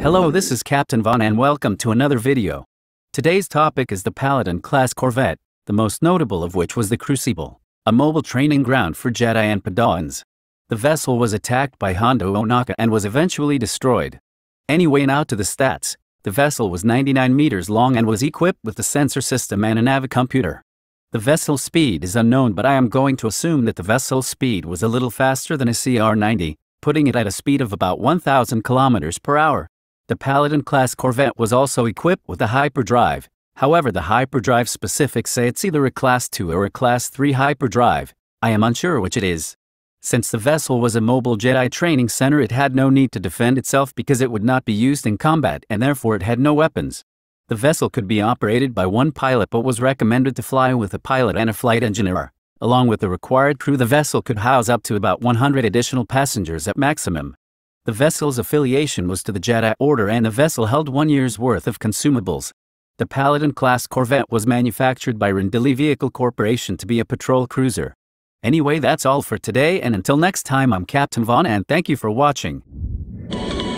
Hello, this is Captain Von and welcome to another video. Today's topic is the Paladin-class corvette, the most notable of which was the Crucible, a mobile training ground for Jedi and Padawans. The vessel was attacked by Hondo Onaka and was eventually destroyed. Anyway now to the stats. The vessel was 99 meters long and was equipped with a sensor system and a nav computer. The vessel speed is unknown but I am going to assume that the vessel speed was a little faster than a CR-90, putting it at a speed of about 1,000 km per hour. The Paladin-class Corvette was also equipped with a hyperdrive, however the hyperdrive specifics say it's either a Class 2 or a Class 3 hyperdrive, I am unsure which it is. Since the vessel was a mobile Jedi training center it had no need to defend itself because it would not be used in combat and therefore it had no weapons. The vessel could be operated by one pilot but was recommended to fly with a pilot and a flight engineer. Along with the required crew the vessel could house up to about 100 additional passengers at maximum. The vessel's affiliation was to the JEDI order and the vessel held one year's worth of consumables. The Paladin-class Corvette was manufactured by Rendili Vehicle Corporation to be a patrol cruiser. Anyway that's all for today and until next time I'm Captain Vaughn and thank you for watching.